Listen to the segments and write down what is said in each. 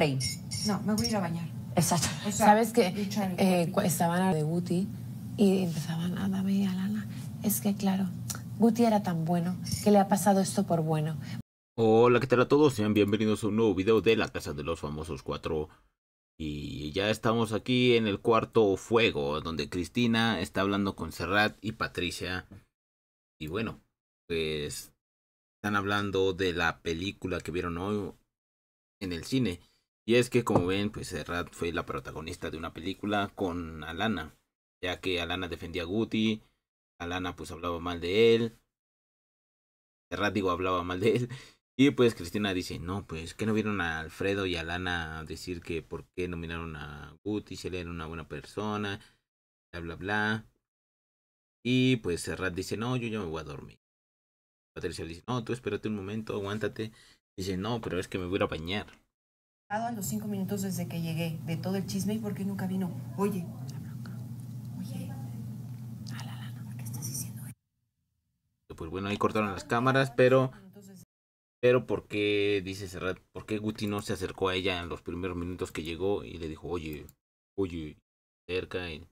No, me voy a ir a bañar. Exacto. ¿Sabes que Eh, estaban de Guti y empezaban a darme a Lana. Es que, claro, Guti era tan bueno que le ha pasado esto por bueno. Hola, ¿qué tal a todos? Sean bienvenidos a un nuevo video de La Casa de los Famosos cuatro Y ya estamos aquí en el cuarto fuego, donde Cristina está hablando con Serrat y Patricia. Y bueno, pues están hablando de la película que vieron hoy en el cine. Y es que como ven, pues Serrat fue la protagonista de una película con Alana, ya que Alana defendía a Guti, Alana pues hablaba mal de él, Serrat digo hablaba mal de él, y pues Cristina dice, no, pues que no vieron a Alfredo y a Alana decir que por qué nominaron a Guti, si él era una buena persona, bla, bla, bla. Y pues Serrat dice, no, yo ya me voy a dormir. Patricia dice, no, tú espérate un momento, aguántate. Dice, no, pero es que me voy a bañar a los cinco minutos desde que llegué de todo el chisme y porque nunca vino. Oye, Pues bueno, ahí cortaron las cámaras, pero, pero ¿por qué, dice Serrat, por qué Guti no se acercó a ella en los primeros minutos que llegó y le dijo, oye, oye, cerca y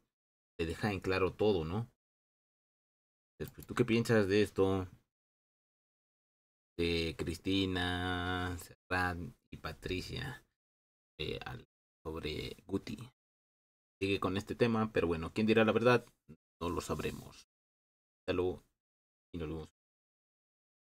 le deja en claro todo, ¿no? Pues, ¿tú qué piensas de esto? De Cristina, Serrat Patricia eh, sobre Guti. Sigue con este tema, pero bueno, ¿quién dirá la verdad? No lo sabremos. Salud y